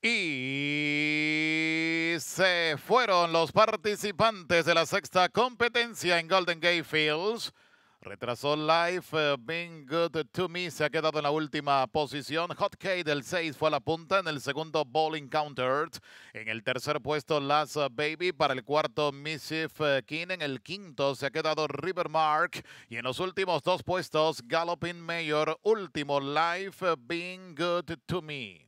Y se fueron los participantes de la sexta competencia en Golden Gate Fields. Retrasó Life, eh, Being Good to Me se ha quedado en la última posición. Hot K del 6 fue a la punta en el segundo Ball Encountered. En el tercer puesto Last Baby, para el cuarto Missive eh, King. En el quinto se ha quedado Rivermark. Y en los últimos dos puestos Galloping Mayor, último Life, Being Good to Me.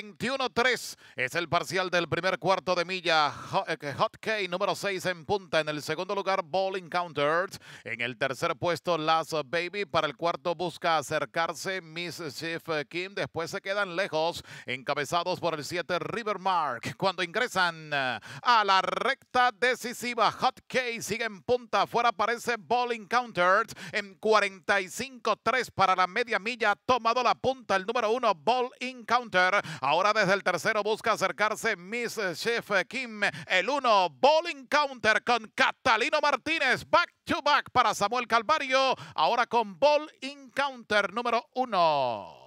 21-3 es el parcial del primer cuarto de milla. Eh, Hot K número 6 en punta. En el segundo lugar, Ball Encountered. En el tercer puesto, Las Baby. Para el cuarto busca acercarse Miss Chief Kim. Después se quedan lejos, encabezados por el 7 River Mark. Cuando ingresan eh, a la recta decisiva, Hot K sigue en punta. Fuera aparece Ball Encountered en 45-3 para la media milla. tomado la punta el número 1, Ball Encounter. Ahora desde el tercero busca acercarse Miss Chef Kim. El uno, Ball Encounter con Catalino Martínez. Back to back para Samuel Calvario. Ahora con ball Encounter número uno.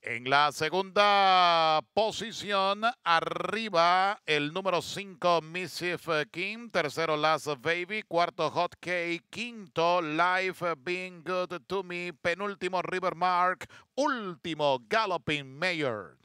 En la segunda posición, arriba el número 5, Missive Kim. Tercero, Last Baby. Cuarto, Hot Quinto, Life Being Good to Me. Penúltimo, River Mark. Último, Galloping Mayor.